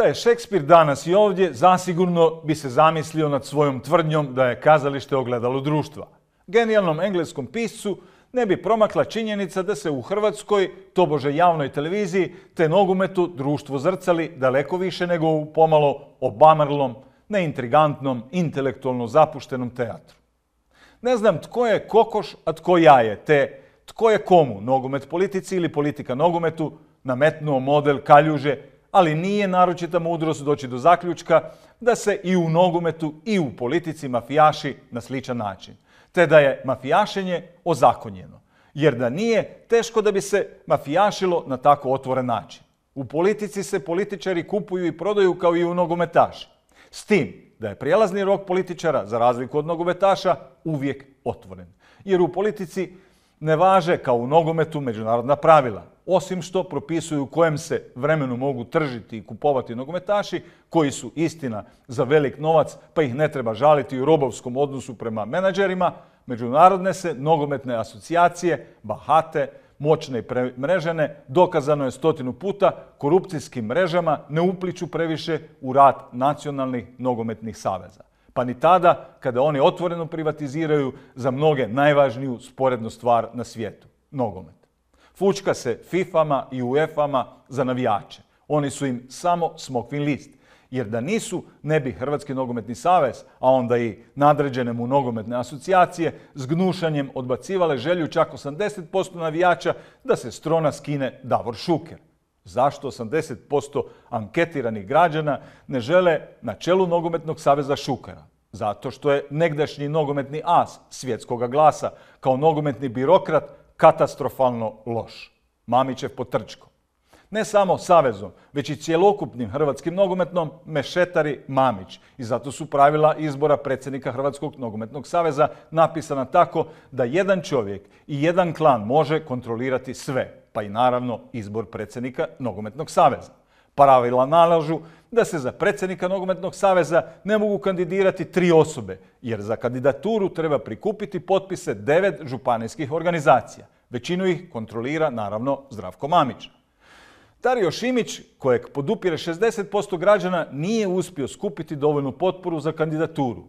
Da je Šekspir danas i ovdje, zasigurno bi se zamislio nad svojom tvrdnjom da je kazalište ogledalo društva. Genijalnom engleskom piscu ne bi promakla činjenica da se u Hrvatskoj, tobože javnoj televiziji, te nogometu društvo zrcali daleko više nego u pomalo obamrlom, neintrigantnom, intelektualno zapuštenom teatru. Ne znam tko je kokoš, a tko jaje, te tko je komu, nogomet politici ili politika nogometu, nametnuo model kaljuže ali nije naročita mudrost doći do zaključka da se i u nogometu i u politici mafijaši na sličan način, te da je mafijašenje ozakonjeno. Jer da nije, teško da bi se mafijašilo na tako otvoren način. U politici se političari kupuju i prodaju kao i u nogometaši. S tim da je prijelazni rok političara, za razliku od nogometaša, uvijek otvoren. Jer u politici ne važe kao u nogometu međunarodna pravila osim što propisuju u kojem se vremenu mogu tržiti i kupovati nogometaši koji su istina za velik novac pa ih ne treba žaliti u robovskom odnosu prema menadžerima, međunarodne se nogometne asocijacije bahate, moćne i mrežene, dokazano je stotinu puta, korupcijskim mrežama ne upliču previše u rad nacionalnih nogometnih saveza. Pa ni tada kada oni otvoreno privatiziraju za mnoge najvažniju sporednu stvar na svijetu, nogomet. Fučka se Fifama i UEFama za navijače. Oni su im samo smokvin list. Jer da nisu, ne bi Hrvatski nogometni savez, a onda i nadređene mu nogometne asocijacije, s gnušanjem odbacivale želju čak 80% navijača da se strona skine Davor Šuker. Zašto 80% anketiranih građana ne žele na čelu Nogometnog saveza Šukera? Zato što je negdašnji nogometni as svjetskoga glasa, kao nogometni birokrat, katastrofalno loš. Mamićev potrčko. Ne samo Savezom, već i cjelokupnim hrvatskim nogometnom mešetari Mamić. I zato su pravila izbora predsjednika Hrvatskog nogometnog saveza napisana tako da jedan čovjek i jedan klan može kontrolirati sve, pa i naravno izbor predsjednika nogometnog saveza. Pravila nalažu da se za predsjednika Nogometnog saveza ne mogu kandidirati tri osobe, jer za kandidaturu treba prikupiti potpise devet županijskih organizacija. Većinu ih kontrolira, naravno, Zdravko Mamić. Dario Šimić, kojeg podupire 60% građana, nije uspio skupiti dovoljnu potporu za kandidaturu.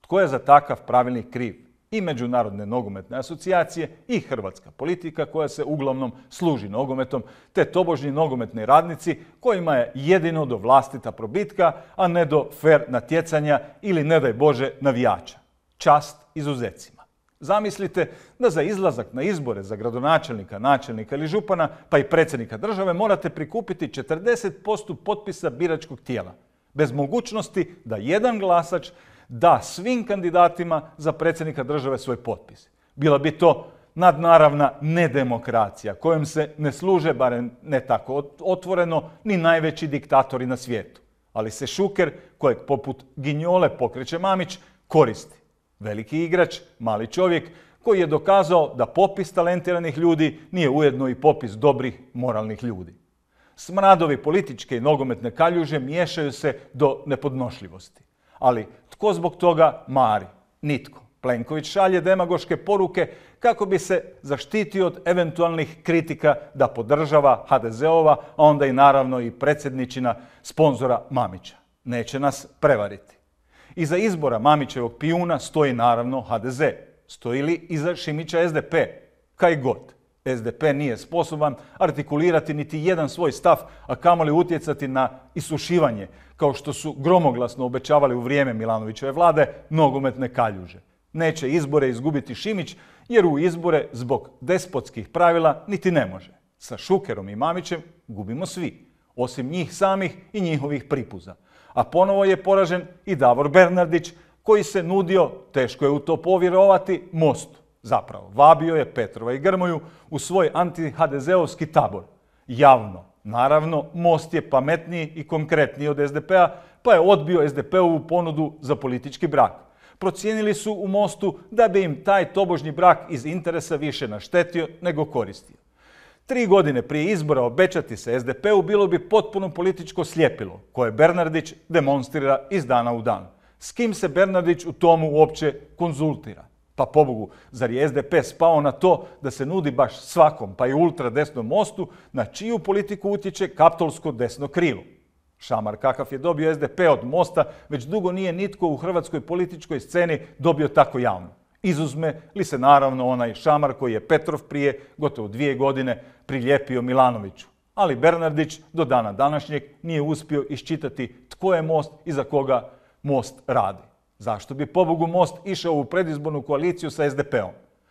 Tko je za takav pravilnik kriv? i Međunarodne nogometne asocijacije i hrvatska politika koja se uglavnom služi nogometom, te tobožni nogometni radnici kojima je jedino do vlastita probitka, a ne do fer natjecanja ili, ne daj Bože, navijača. Čast izuzecima. Zamislite da za izlazak na izbore za gradonačelnika, načelnika ili župana, pa i predsjednika države, morate prikupiti 40% potpisa biračkog tijela, bez mogućnosti da jedan glasač da svim kandidatima za predsjednika države svoj potpis. Bila bi to nadnaravna nedemokracija kojom se ne služe, barem ne tako otvoreno, ni najveći diktatori na svijetu. Ali se Šuker, kojeg poput Ginjole pokreće Mamić, koristi. Veliki igrač, mali čovjek, koji je dokazao da popis talentiranih ljudi nije ujedno i popis dobrih moralnih ljudi. Smradovi političke i nogometne kaljuže miješaju se do nepodnošljivosti. Ali tko zbog toga mari? Nitko. Plenković šalje demagoške poruke kako bi se zaštitio od eventualnih kritika da podržava HDZ-ova, a onda i naravno i predsjedničina sponzora Mamića. Neće nas prevariti. Iza izbora Mamićevog pijuna stoji naravno HDZ. Stoji li iza Šimića SDP? Kaj god. SDP nije sposoban artikulirati niti jedan svoj stav, a kamoli utjecati na isušivanje, kao što su gromoglasno obećavali u vrijeme Milanovićeve vlade nogometne kaljuže. Neće izbore izgubiti Šimić jer u izbore zbog despotskih pravila niti ne može. Sa Šukerom i Mamićem gubimo svi, osim njih samih i njihovih pripuza. A ponovo je poražen i Davor Bernardić koji se nudio, teško je u to povjerovati, mostu zapravo. Vabio je Petrova i Grmoju u svoj anti-HDZ-ovski tabor. Javno. Naravno, Most je pametniji i konkretniji od SDP-a, pa je odbio SDP-ovu ponudu za politički brak. Procijenili su u Mostu da bi im taj tobožni brak iz interesa više naštetio nego koristio. Tri godine prije izbora obećati se SDP-u bilo bi potpuno političko slijepilo, koje Bernardić demonstrira iz dana u dan. S kim se Bernardić u tomu uopće konzultira? Pa pobogu, zar je SDP spao na to da se nudi baš svakom, pa i ultradesnom mostu, na čiju politiku utječe kaptolsko desno krilo? Šamar kakav je dobio SDP od mosta, već dugo nije nitko u hrvatskoj političkoj sceni dobio tako javno. Izuzme li se naravno onaj šamar koji je Petrov prije gotovo dvije godine prilijepio Milanoviću. Ali Bernardić do dana današnjeg nije uspio iščitati tko je most i za koga most radi. Zašto bi pobogu Most išao u predizbornu koaliciju sa SDP-om?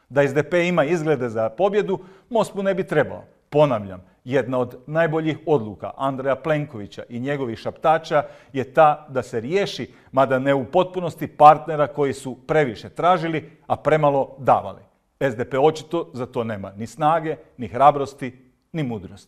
Da SDP ima izglede za pobjedu, Most mu ne bi trebao. Ponavljam, jedna od najboljih odluka Andreja Plenkovića i njegovih šaptača je ta da se riješi, mada ne u potpunosti, partnera koji su previše tražili, a premalo davali. SDP očito za to nema ni snage, ni hrabrosti, ni mudrosti.